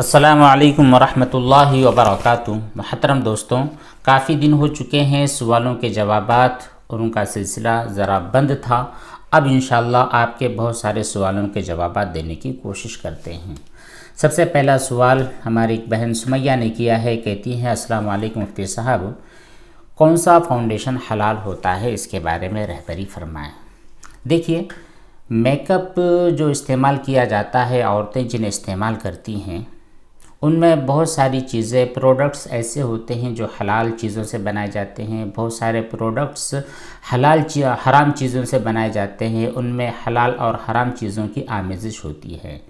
असलकम वरहमल वबरक महतरम दोस्तों काफ़ी दिन हो चुके हैं सवालों के जवाब और उनका सिलसिला ज़रा बंद था अब इन आपके बहुत सारे सवालों के जवाब देने की कोशिश करते हैं सबसे पहला सवाल हमारी एक बहन सुमैया ने किया है कहती हैं अस्सलाम वालेकुम मुफ्ती साहब कौन सा फाउंडेशन हलाल होता है इसके बारे में रहबरी फरमाएँ देखिए मेकअप जो इस्तेमाल किया जाता है औरतें जिन्हें इस्तेमाल करती हैं उनमें बहुत सारी चीज़ें प्रोडक्ट्स ऐसे होते हैं जो हलाल चीज़ों से बनाए जाते हैं बहुत सारे प्रोडक्ट्स हलाल ची, हराम चीज़ों से बनाए जाते हैं उनमें हलाल और हराम चीज़ों की आमेजिश होती है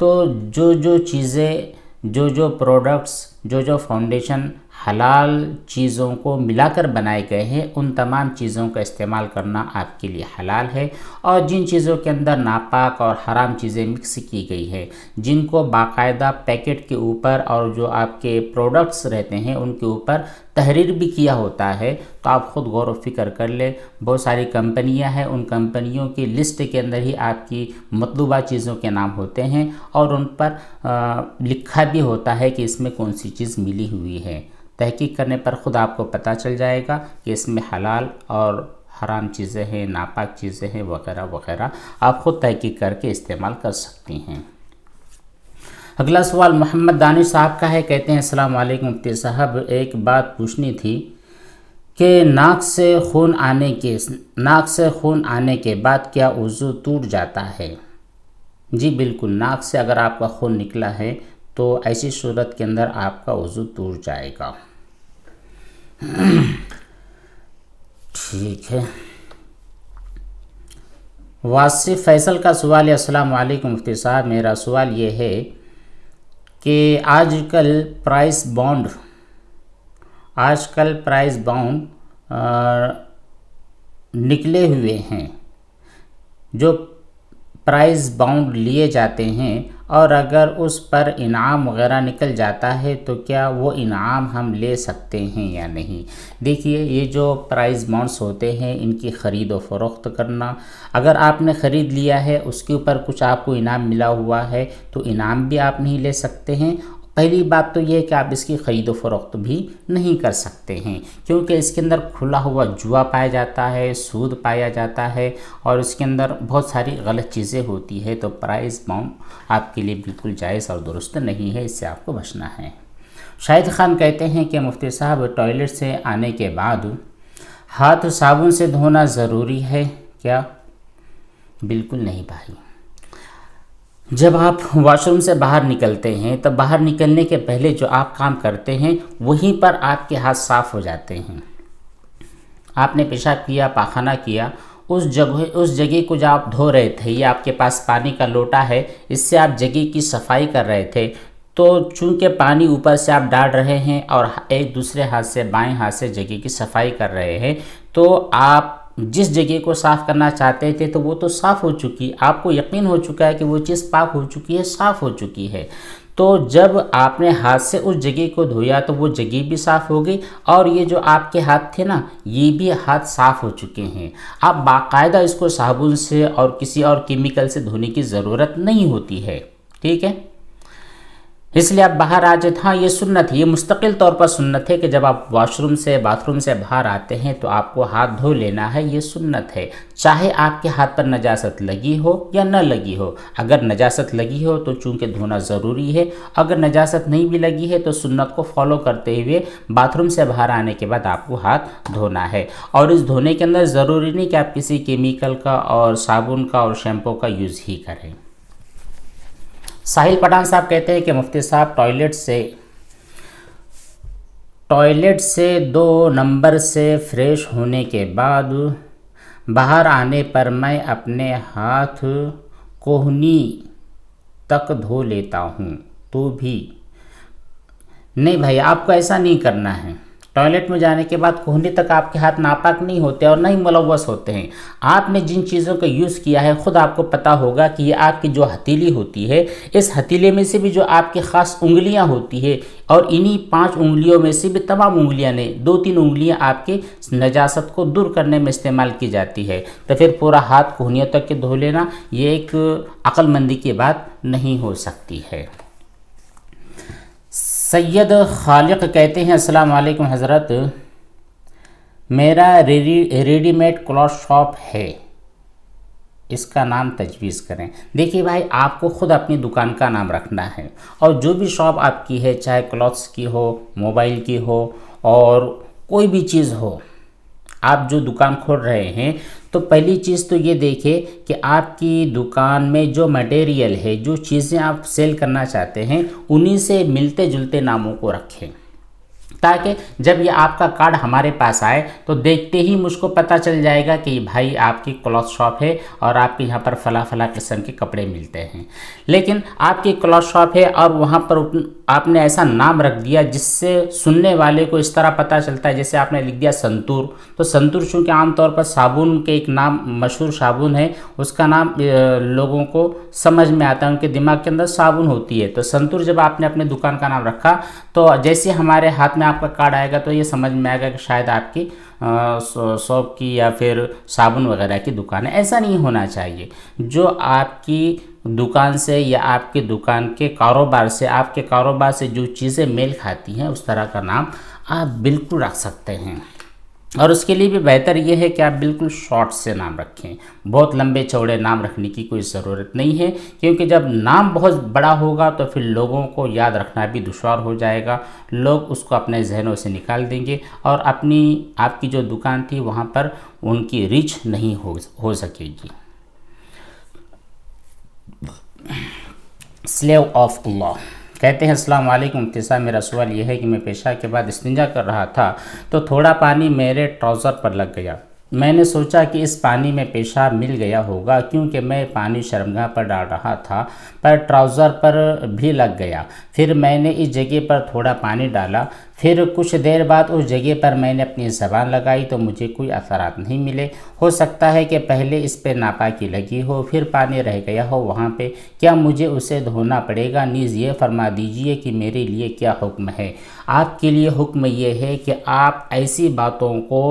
तो जो जो चीज़ें जो जो प्रोडक्ट्स जो जो फाउंडेशन हलाल चीज़ों को मिलाकर बनाए गए हैं उन तमाम चीज़ों का इस्तेमाल करना आपके लिए हलाल है और जिन चीज़ों के अंदर नापाक और हराम चीज़ें मिक्स की गई है जिनको बाकायदा पैकेट के ऊपर और जो आपके प्रोडक्ट्स रहते हैं उनके ऊपर तहरीर भी किया होता है तो आप ख़ुद गौर फिक्र कर लें बहुत सारी कंपनियां हैं उन कंपनियों की लिस्ट के अंदर ही आपकी मतलूबा चीज़ों के नाम होते हैं और उन पर आ, लिखा भी होता है कि इसमें कौन सी चीज़ मिली हुई है तहकीक करने पर ख़ुद आपको पता चल जाएगा कि इसमें हलाल और हराम चीज़ें हैं नापाक चीज़ें हैं वगैरह वगैरह आप ख़ुद तहकीक करके इस्तेमाल कर सकती हैं अगला सवाल मोहम्मद दानिश साहब का है कहते हैं असल मुफ्ती साहब एक बात पूछनी थी कि नाक से खून आने के नाक से खून आने के बाद क्या वज़ू टूट जाता है जी बिल्कुल नाक से अगर आपका खून निकला है तो ऐसी सूरत के अंदर आपका वजू टूट जाएगा ठीक है वासिफ फैसल का सवाल अस्सलाम वालेकुम मुफ्ती साहब मेरा सवाल ये है कि आजकल प्राइस बाउंड आजकल प्राइस बाउंड निकले हुए हैं जो प्राइस बाउंड लिए जाते हैं और अगर उस पर इनाम वगैरह निकल जाता है तो क्या वो इनाम हम ले सकते हैं या नहीं देखिए ये जो प्राइस बॉन्ड्स होते हैं इनकी ख़रीद व फरोख्त करना अगर आपने ख़रीद लिया है उसके ऊपर कुछ आपको इनाम मिला हुआ है तो इनाम भी आप नहीं ले सकते हैं पहली बात तो यह है कि आप इसकी ख़रीदो फरोख्त भी नहीं कर सकते हैं क्योंकि इसके अंदर खुला हुआ जुआ पाया जाता है सूद पाया जाता है और इसके अंदर बहुत सारी गलत चीज़ें होती है तो प्राइस बॉम आपके लिए बिल्कुल जायज़ और दुरुस्त नहीं है इससे आपको बचना है शाहिद खान कहते हैं कि मुफ्ती साहब टॉयलेट से आने के बाद हाथ साबुन से धोना ज़रूरी है क्या बिल्कुल नहीं भाई जब आप वॉशरूम से बाहर निकलते हैं तो बाहर निकलने के पहले जो आप काम करते हैं वहीं पर आपके हाथ साफ़ हो जाते हैं आपने पेशाब किया पाखाना किया उस जगह उस जगह को जो आप धो रहे थे या आपके पास पानी का लोटा है इससे आप जगह की सफाई कर रहे थे तो चूंकि पानी ऊपर से आप डाल रहे हैं और एक दूसरे हाथ से बाएं हाथ से जगह की सफाई कर रहे हैं तो आप जिस जगह को साफ़ करना चाहते थे तो वो तो साफ़ हो चुकी आपको यकीन हो चुका है कि वो चीज़ पाक हो चुकी है साफ़ हो चुकी है तो जब आपने हाथ से उस जगह को धोया तो वो जगह भी साफ़ हो गई और ये जो आपके हाथ थे ना ये भी हाथ साफ़ हो चुके हैं आप बाकायदा इसको साबुन से और किसी और केमिकल से धोने की ज़रूरत नहीं होती है ठीक है इसलिए आप बाहर आ जाते हाँ ये सुन्नत है ये मुस्तकिल तौर पर सुन्नत है कि जब आप वॉशरूम से बाथरूम से बाहर आते हैं तो आपको हाथ धो लेना है ये सुन्नत है चाहे आपके हाथ पर नजासत लगी हो या न लगी हो अगर नजासत लगी हो तो चूंकि धोना ज़रूरी है अगर नजासत नहीं भी लगी है तो सुन्नत को फॉलो करते हुए बाथरूम से बाहर आने के बाद आपको हाथ धोना है और इस धोने के अंदर ज़रूरी नहीं कि आप किसी केमिकल का और साबुन का और शैम्पू का यूज़ ही करें साहिल पठान साहब कहते हैं कि मुफ्ती साहब टॉयलेट से टॉयलेट से दो नंबर से फ्रेश होने के बाद बाहर आने पर मैं अपने हाथ कोहनी तक धो लेता हूँ तो भी नहीं भाई आपको ऐसा नहीं करना है टॉयलेट में जाने के बाद कोहनी तक आपके हाथ नापाक नहीं होते और नहीं मुलवस होते हैं आपने जिन चीज़ों का यूज़ किया है ख़ुद आपको पता होगा कि ये आपकी जो हथीली होती है इस हथीले में से भी जो आपकी ख़ास उंगलियां होती है और इन्हीं पांच उंगलियों में से भी तमाम उंगलियां ने दो तीन उंगलियां आपके नजासत को दूर करने में इस्तेमाल की जाती है तो फिर पूरा हाथ कोहनियों तक के धो लेना ये एक अक्लमंदी की बात नहीं हो सकती है सैयद खालिक कहते हैं अस्सलाम वालेकुम हज़रत मेरा रेडी रेडीमेड क्लॉथ शॉप है इसका नाम तजवीज़ करें देखिए भाई आपको ख़ुद अपनी दुकान का नाम रखना है और जो भी शॉप आपकी है चाहे क्लॉथ्स की हो मोबाइल की हो और कोई भी चीज़ हो आप जो दुकान खोल रहे हैं तो पहली चीज़ तो ये देखें कि आपकी दुकान में जो मटेरियल है जो चीज़ें आप सेल करना चाहते हैं उन्हीं से मिलते जुलते नामों को रखें ताकि जब ये आपका कार्ड हमारे पास आए तो देखते ही मुझको पता चल जाएगा कि भाई आपकी क्लॉथ शॉप है और आपके यहाँ पर फला फला किस्म के कपड़े मिलते हैं लेकिन आपकी क्लॉथ शॉप है और वहाँ पर आपने ऐसा नाम रख दिया जिससे सुनने वाले को इस तरह पता चलता है जैसे आपने लिख दिया संतूर तो संतूर चूँकि आमतौर पर साबुन के एक नाम मशहूर साबुन है उसका नाम लोगों को समझ में आता है उनके दिमाग के अंदर साबुन होती है तो संतूर जब आपने अपने दुकान का नाम रखा तो जैसे हमारे हाथ में आपका कार्ड आएगा तो ये समझ में आएगा कि शायद आपकी शॉप की या फिर साबुन वगैरह की दुकान है ऐसा नहीं होना चाहिए जो आपकी दुकान से या आपकी दुकान के कारोबार से आपके कारोबार से जो चीज़ें मेल खाती हैं उस तरह का नाम आप बिल्कुल रख सकते हैं और उसके लिए भी बेहतर ये है कि आप बिल्कुल शॉर्ट से नाम रखें बहुत लंबे चौड़े नाम रखने की कोई ज़रूरत नहीं है क्योंकि जब नाम बहुत बड़ा होगा तो फिर लोगों को याद रखना भी दुशवार हो जाएगा लोग उसको अपने जहनों से निकाल देंगे और अपनी आपकी जो दुकान थी वहाँ पर उनकी रीच नहीं हो हो सकेगी स्लेव ऑफ लॉ कहते हैं अस्सलाम वालेकुम मुफ्ती मेरा सवाल यह है कि मैं पेशा के बाद इस्तंजा कर रहा था तो थोड़ा पानी मेरे ट्राउज़र पर लग गया मैंने सोचा कि इस पानी में पेशाब मिल गया होगा क्योंकि मैं पानी शर्मगाह पर डाल रहा था पर ट्राउज़र पर भी लग गया फिर मैंने इस जगह पर थोड़ा पानी डाला फिर कुछ देर बाद उस जगह पर मैंने अपनी ज़बान लगाई तो मुझे कोई असरात नहीं मिले हो सकता है कि पहले इस पर नापाकी लगी हो फिर पानी रह गया हो वहाँ पे क्या मुझे उसे धोना पड़ेगा नीज़ ये फरमा दीजिए कि मेरे लिए क्या हुक्म है आपके लिए हुक्म ये है कि आप ऐसी बातों को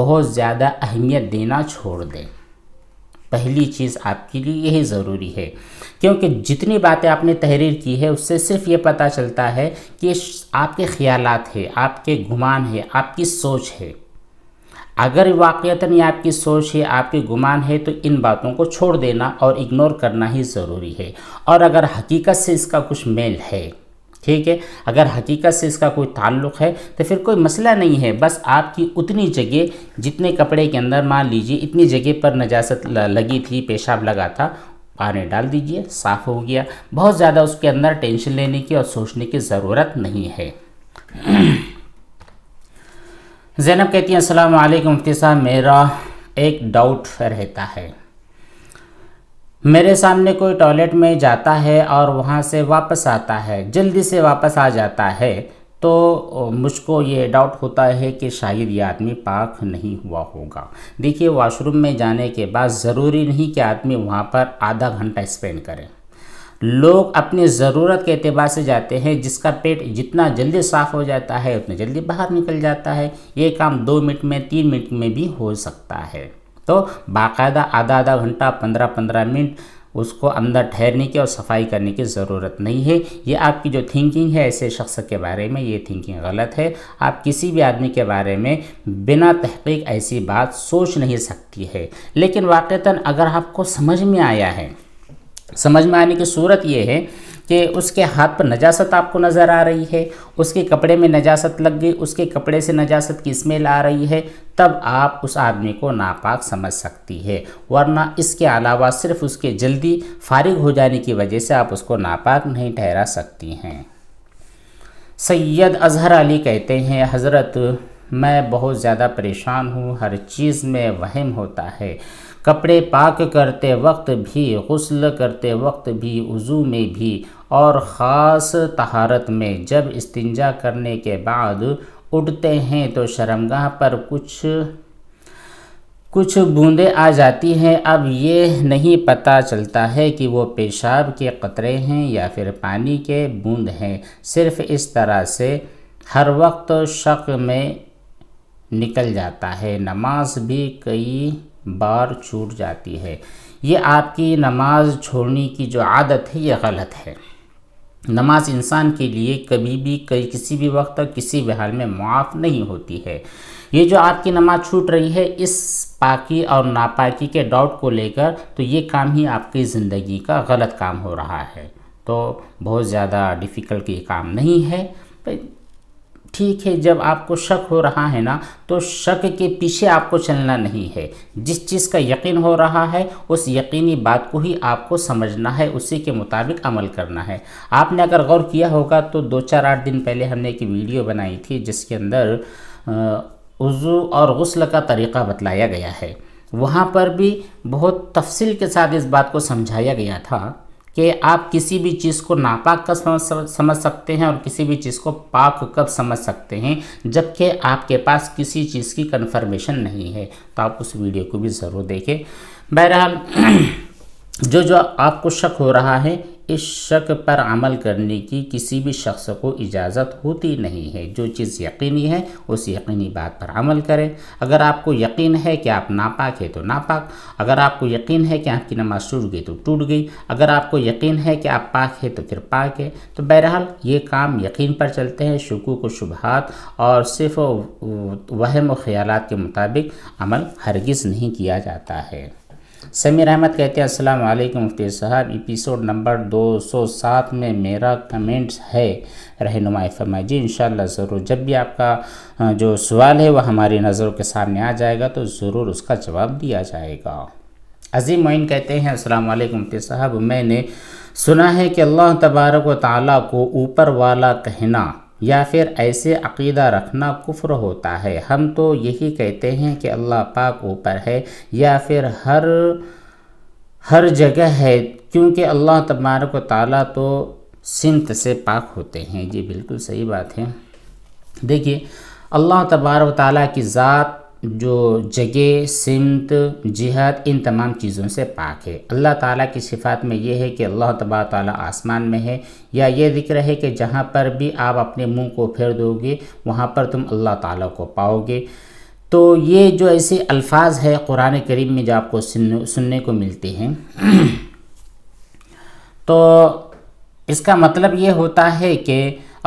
बहुत ज़्यादा अहमियत देना छोड़ दें पहली चीज़ आपके लिए यही ज़रूरी है क्योंकि जितनी बातें आपने तहरीर की है उससे सिर्फ ये पता चलता है कि आपके ख्याल है आपके गुमान है आपकी सोच है अगर वाक़ता ये आपकी सोच है आपके गुमान है तो इन बातों को छोड़ देना और इग्नोर करना ही ज़रूरी है और अगर हकीकत से इसका कुछ मेल है ठीक है अगर हकीकत से इसका कोई ताल्लुक़ है तो फिर कोई मसला नहीं है बस आपकी उतनी जगह जितने कपड़े के अंदर मान लीजिए इतनी जगह पर नजासत लगी थी पेशाब लगा था पानी डाल दीजिए साफ़ हो गया बहुत ज़्यादा उसके अंदर टेंशन लेने की और सोचने की ज़रूरत नहीं है जैनब कहती हैं असल मुफ्ती साहब मेरा एक डाउट रहता है मेरे सामने कोई टॉयलेट में जाता है और वहाँ से वापस आता है जल्दी से वापस आ जाता है तो मुझको ये डाउट होता है कि शायद ये आदमी पाक नहीं हुआ होगा देखिए वॉशरूम में जाने के बाद ज़रूरी नहीं कि आदमी वहाँ पर आधा घंटा स्पेंड करे लोग अपनी ज़रूरत के अतबार से जाते हैं जिसका पेट जितना जल्दी साफ़ हो जाता है उतना जल्दी बाहर निकल जाता है ये काम दो मिनट में तीन मिनट में भी हो सकता है तो बाकायदा आधा आधा घंटा पंद्रह पंद्रह मिनट उसको अंदर ठहरने की और सफाई करने की ज़रूरत नहीं है ये आपकी जो थिंकिंग है ऐसे शख्स के बारे में ये थिंकिंग गलत है आप किसी भी आदमी के बारे में बिना तहकीक ऐसी बात सोच नहीं सकती है लेकिन वाक़ता अगर आपको समझ में आया है समझ में आने की सूरत ये है कि उसके हाथ पर नजासत आपको नज़र आ रही है उसके कपड़े में नजासत लग गई उसके कपड़े से नजासत की स्मेल आ रही है तब आप उस आदमी को नापाक समझ सकती है वरना इसके अलावा सिर्फ उसके जल्दी फारिग हो जाने की वजह से आप उसको नापाक नहीं ठहरा सकती हैं सैयद अजहर अली कहते हैं हज़रत मैं बहुत ज़्यादा परेशान हूँ हर चीज़ में वहम होता है कपड़े पाक करते वक्त भी गसल करते वक्त भी वज़ू में भी और ख़ास तहारत में जब इस्तिंजा करने के बाद उठते हैं तो शर्मगाह पर कुछ कुछ बूंदें आ जाती हैं अब ये नहीं पता चलता है कि वो पेशाब के कतरे हैं या फिर पानी के बूंद हैं सिर्फ इस तरह से हर वक्त शक में निकल जाता है नमाज भी कई बार छूट जाती है ये आपकी नमाज छोड़ने की जो आदत है ये गलत है नमाज इंसान के लिए कभी भी कई किसी भी वक्त और किसी भी हाल में मुआफ़ नहीं होती है ये जो आपकी नमाज छूट रही है इस पाकी और नापाकी के डाउट को लेकर तो ये काम ही आपकी ज़िंदगी का गलत काम हो रहा है तो बहुत ज़्यादा डिफ़िकल्ट काम नहीं है ठीक है जब आपको शक हो रहा है ना तो शक के पीछे आपको चलना नहीं है जिस चीज़ का यकीन हो रहा है उस यकीनी बात को ही आपको समझना है उसी के मुताबिक अमल करना है आपने अगर गौर किया होगा तो दो चार आठ दिन पहले हमने एक वीडियो बनाई थी जिसके अंदर वज़ू और गसल का तरीक़ा बतलाया गया है वहाँ पर भी बहुत तफसील के साथ इस बात को समझाया गया था कि आप किसी भी चीज़ को नापाक कब समझ समझ सकते हैं और किसी भी चीज़ को पाक कब समझ सकते हैं जबकि आपके पास किसी चीज़ की कन्फर्मेशन नहीं है तो आप उस वीडियो को भी ज़रूर देखें बहरहाल जो जो आपको शक हो रहा है इस शक पर अमल करने की किसी भी शख्स को इजाज़त होती नहीं है जो चीज़ यकीनी है उस यकीनी बात पर अमल करें अगर आपको यकीन है कि आप नापाक है तो नापाक अगर आपको यकीन है कि आपकी नमाज टूट गई तो टूट गई अगर आपको यकीन है कि आप पाक है तो फिर पाक है तो बहरहाल ये काम यकीन पर चलते हैं शकूक व शुबहत और सिर्फ वहम व ख्याल के मुताबिक अमल हरगिज़ नहीं किया जाता है समीर अहमद कहते हैं अस्सलाम मुफ्ती साहब एपिसोड नंबर 207 में मेरा कमेंट्स है रहनुमा फरमाए जी इन ज़रूर जब भी आपका जो सवाल है वह हमारी नज़रों के सामने आ जाएगा तो ज़रूर उसका जवाब दिया जाएगा अजीम मोइन कहते हैं अस्सलाम मुफ्ती साहब मैंने सुना है कि अल्लाह तबारक व ताली को ऊपर वाला कहना या फिर ऐसे अकीदा रखना कुफ्र होता है हम तो यही कहते हैं कि अल्लाह पाक ऊपर है या फिर हर हर जगह है क्योंकि अल्लाह तबारक ताली तो सिमत से पाक होते हैं जी बिल्कुल सही बात है देखिए अल्लाह तबारक ताली की ज़ात जो जगह सिमत जिहाद इन तमाम चीज़ों से पाक है अल्लाह ताला की सिफात में यह है कि अल्लाह तबा ताला आसमान में है या ये जिक्र है कि जहाँ पर भी आप अपने मुंह को फेर दोगे वहाँ पर तुम अल्लाह ताला को पाओगे तो ये जो ऐसे अल्फाज है क़ुरान करीम में जो आपको सुनने को मिलते हैं तो इसका मतलब ये होता है कि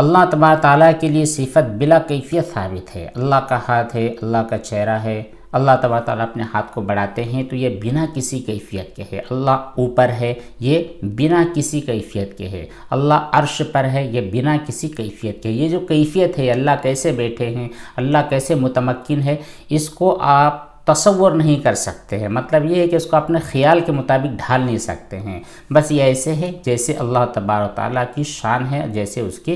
अल्लाह तबार ताली के लिए सिफत बिला कैफियत साबित है अल्लाह का हाथ है अल्लाह का चेहरा है अल्लाह तबा ताली अपने हाथ को बढ़ाते हैं तो ये बिना किसी कैफियत के है अल्लाह ऊपर है ये बिना किसी कैफियत के है अल्लाह अर्श पर है ये बिना किसी कैफियत के ये जो कैफियत है अल्लाह कैसे बैठे हैं अल्लाह कैसे मतमक्न है इसको आप तस्वर नहीं कर सकते हैं मतलब ये है कि उसको अपने ख्याल के मुताबिक ढाल नहीं सकते हैं बस ये ऐसे है जैसे अल्लाह तबार ताली की शान है जैसे उसकी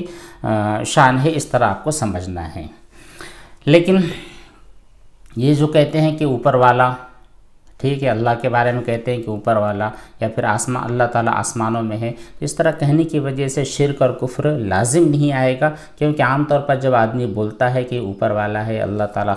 शान है इस तरह आपको समझना है लेकिन ये जो कहते हैं कि ऊपर वाला ठीक है अल्लाह के बारे में कहते हैं कि ऊपर वाला या फिर आसमान अल्लाह ताला आसमानों में है तो इस तरह कहने की वजह से शिरक और कुफ्र लाजिम नहीं आएगा क्योंकि आमतौर पर जब आदमी बोलता है कि ऊपर वाला है अल्लाह ताला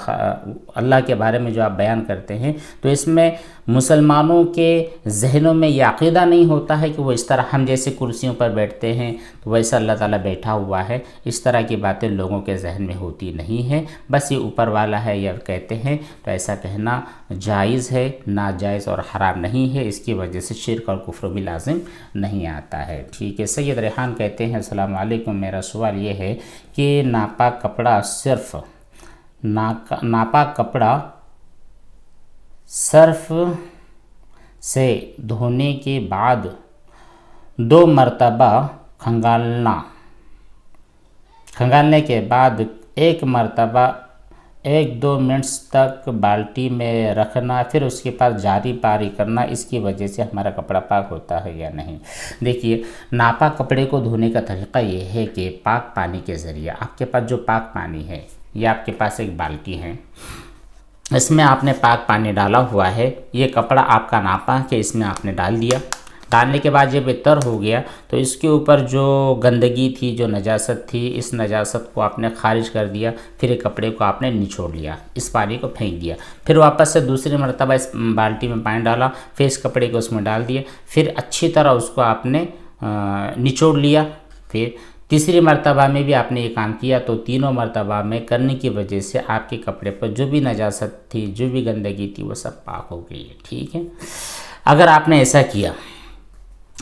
अल्लाह के बारे में जो आप बयान करते हैं तो इसमें मुसलमानों के जहनों में यह अकीदा नहीं होता है कि वो इस तरह हम जैसे कुर्सियों पर बैठते हैं तो वैसा अल्लाह ताला बैठा हुआ है इस तरह की बातें लोगों के जहन में होती नहीं है बस ये ऊपर वाला है या कहते हैं तो ऐसा कहना जायज़ है नाजायज़ और हराम नहीं है इसकी वजह से शिरक और कुफर भी लाजिम नहीं आता है ठीक है सैद रेहान कहते हैं असलकुम मेरा सवाल ये है कि नापाक कपड़ा सिर्फ़ नाका नापाक कपड़ा सर्फ से धोने के बाद दो मरतबा खंगालना खंगालने के बाद एक मरतबा एक दो मिनट्स तक बाल्टी में रखना फिर उसके पास जारी पारी करना इसकी वजह से हमारा कपड़ा पाक होता है या नहीं देखिए नापाक कपड़े को धोने का तरीका ये है कि पाक पानी के ज़रिए आपके पास जो पाक पानी है या आपके पास एक बाल्टी है इसमें आपने पाक पानी डाला हुआ है ये कपड़ा आपका नापा के इसमें आपने डाल दिया डालने के बाद जब इतर हो गया तो इसके ऊपर जो गंदगी थी जो नजासत थी इस नजासत को आपने खारिज कर दिया फिर ये कपड़े को आपने निचोड़ लिया इस पानी को फेंक दिया फिर वापस से दूसरी मरतबा इस बाल्टी में पानी डाला फिर इस कपड़े को उसमें डाल दिया फिर अच्छी तरह उसको आपने निचोड़ लिया फिर तीसरी मरतबा में भी आपने ये काम किया तो तीनों मरतबा में करने की वजह से आपके कपड़े पर जो भी नजासत थी जो भी गंदगी थी वो सब पाक हो गई है ठीक है अगर आपने ऐसा किया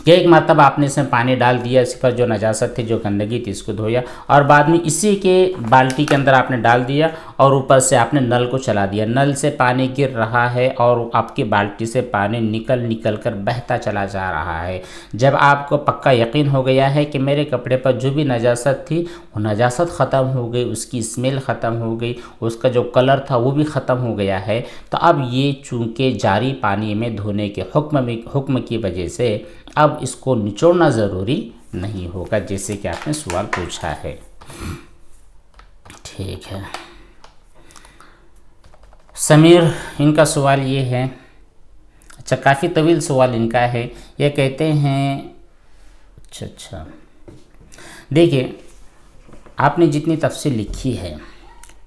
कि एक मरतब आपने इसमें पानी डाल दिया इस पर जो नजासत थी जो गंदगी थी इसको धोया और बाद में इसी के बाल्टी के अंदर आपने डाल दिया और ऊपर से आपने नल को चला दिया नल से पानी गिर रहा है और आपकी बाल्टी से पानी निकल निकल कर बहता चला जा रहा है जब आपको पक्का यकीन हो गया है कि मेरे कपड़े पर जो भी नजासत थी वो नजासत ख़त्म हो गई उसकी स्मेल ख़त्म हो गई उसका जो कलर था वो भी ख़त्म हो गया है तो अब ये चूँकि जारी पानी में धोने के हुक्म में हुक्म की वजह से अब तब इसको निचोड़ना ज़रूरी नहीं होगा जैसे कि आपने सवाल पूछा है ठीक है समीर इनका सवाल ये है अच्छा काफ़ी तवील सवाल इनका है ये कहते हैं अच्छा अच्छा देखिए आपने जितनी तफसील लिखी है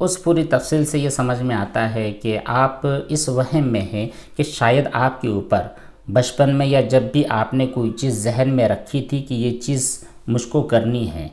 उस पूरी तफसील से ये समझ में आता है कि आप इस वहम में हैं कि शायद आपके ऊपर बचपन में या जब भी आपने कोई चीज़ जहन में रखी थी कि ये चीज़ मुझको करनी है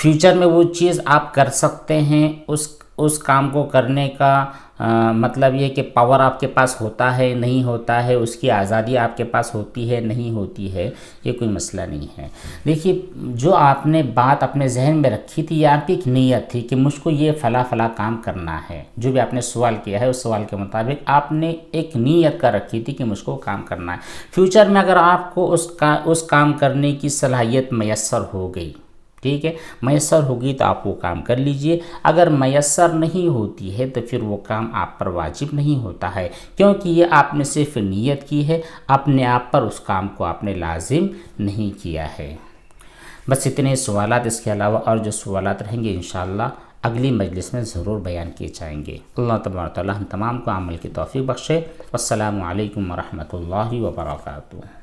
फ्यूचर में वो चीज़ आप कर सकते हैं उस उस काम को करने का आ, मतलब ये कि पावर आपके पास होता है नहीं होता है उसकी आज़ादी आपके पास होती है नहीं होती है ये कोई मसला नहीं है देखिए जो आपने बात अपने जहन में रखी थी या आपकी एक नीयत थी कि मुझको ये फ़ला फ़ला काम करना है जो भी आपने सवाल किया है उस सवाल के मुताबिक आपने एक नीयत कर रखी थी कि मुझको काम करना है फ्यूचर में अगर आपको उस का उस काम करने की सलाहियत मैसर हो गई ठीक है मैसर होगी तो आप वो काम कर लीजिए अगर मैसर नहीं होती है तो फिर वो काम आप पर वाजिब नहीं होता है क्योंकि ये आपने सिर्फ नीयत की है अपने आप पर उस काम को आपने लाजिम नहीं किया है बस इतने सवाल इसके अलावा और जो सवाल रहेंगे इन अगली मजलिस में ज़रूर बयान किए जाएंगे अल्लाह तबारा हम तमाम को अमल की तोफ़ी बख्शे असल वरहमल वर्का